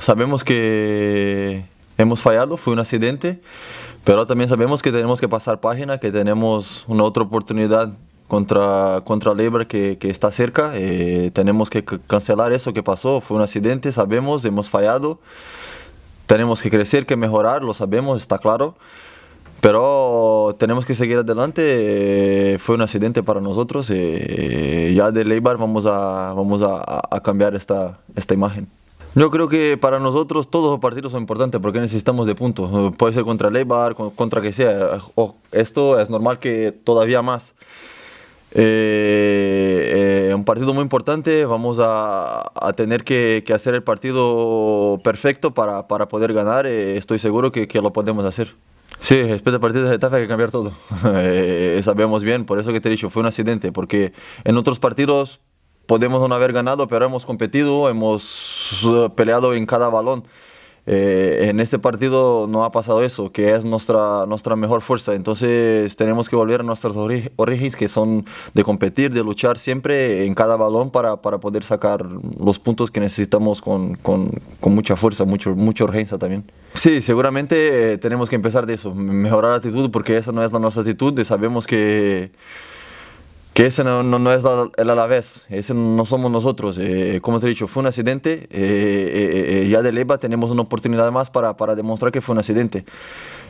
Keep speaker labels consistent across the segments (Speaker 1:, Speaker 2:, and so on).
Speaker 1: sabemos que hemos fallado, fue un accidente, pero también sabemos que tenemos que pasar página, que tenemos una otra oportunidad contra, contra que, está cerca. Eh, tenemos que cancelar eso que pasó, fue un accidente, sabemos, hemos fallado. Tenemos que crecer, que mejorar, lo sabemos, está claro. Pero tenemos que seguir adelante. Eh, fue un accidente para nosotros. Eh, ya de Leibar vamos a, vamos a cambiar esta, esta imagen. Yo creo que para nosotros todos los partidos son importantes porque necesitamos de puntos. Eh, puede ser contra el contra que sea. Eh, esto es normal que todavía más. Eh, un partido muy importante, vamos a, tener que, hacer el partido perfecto para, poder ganar, estoy seguro que, lo podemos hacer. Sí, después de partido de etapa hay que cambiar todo, sabemos bien, por eso que te he dicho, fue un accidente, porque en otros partidos podemos no haber ganado, pero hemos competido, hemos eh, peleado en cada balón. Eh, en este partido no ha pasado eso, que es nuestra, nuestra mejor fuerza. Entonces tenemos que volver a nuestros orígenes, que son de competir, de luchar siempre en cada balón para, para poder sacar los puntos que necesitamos con, con, con mucha fuerza, mucho, mucha urgencia también. Sí, seguramente eh, tenemos que empezar de eso, mejorar la actitud, porque esa no es la nuestra actitud sabemos que... Que ese no, no, es el Alavés, ese no somos nosotros. Eh, como te he dicho, fue un accidente. Eh, eh, ya de Leva tenemos una oportunidad más para, demostrar que fue un accidente.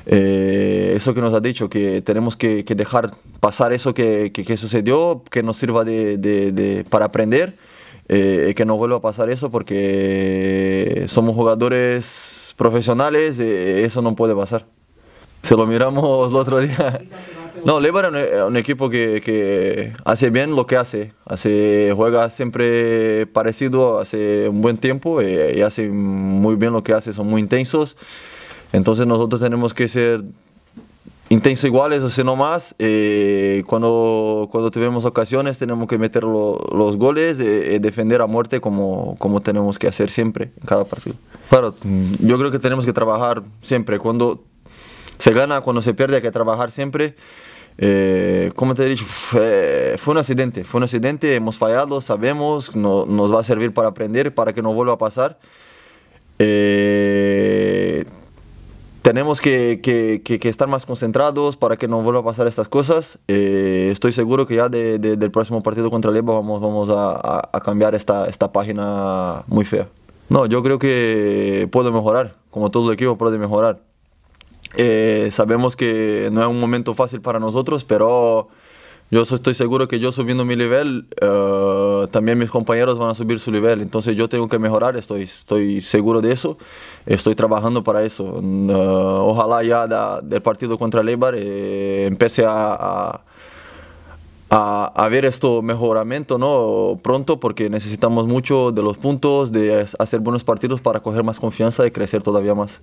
Speaker 1: eso que nos ha dicho, que tenemos que, dejar pasar eso que, sucedió, que nos sirva para aprender, que no vuelva a pasar eso porque somos jugadores profesionales, eso no puede pasar. Se lo miramos el otro día. No, Lebanon es un equipo que, hace bien lo que hace. hace. Juega siempre parecido, hace un buen tiempo eh, y, hace muy bien lo que hace, son muy intensos. Entonces nosotros tenemos que ser intensos iguales, o si no más. Eh, cuando, cuando tenemos ocasiones tenemos que meter los goles y, eh, defender a muerte como, como tenemos que hacer siempre en cada partido. Claro, yo creo que tenemos que trabajar siempre. Cuando se gana cuando se pierde, hay que trabajar siempre. Eh, como te he dicho, eh, fue, un accidente, fue un accidente, hemos fallado, sabemos, no, nos va a servir para aprender, para que no vuelva a pasar. Eh, tenemos que, que, estar más concentrados para que no vuelva a pasar estas cosas. estoy seguro que ya del próximo partido contra Leba vamos, vamos a, cambiar esta, esta página muy fea. No, yo creo que puedo mejorar, como todo el equipo puede mejorar. Eh, sabemos que no es un momento fácil para nosotros, pero yo estoy seguro que yo subiendo mi nivel, eh, también mis compañeros van a subir su nivel. Entonces yo tengo que mejorar, estoy, estoy seguro de eso, estoy trabajando para eso. Eh, ojalá ya del partido contra Leibar eh, empiece a, a ver esto mejoramiento ¿no? pronto porque necesitamos mucho de los puntos, de hacer buenos partidos para coger más confianza y crecer todavía más.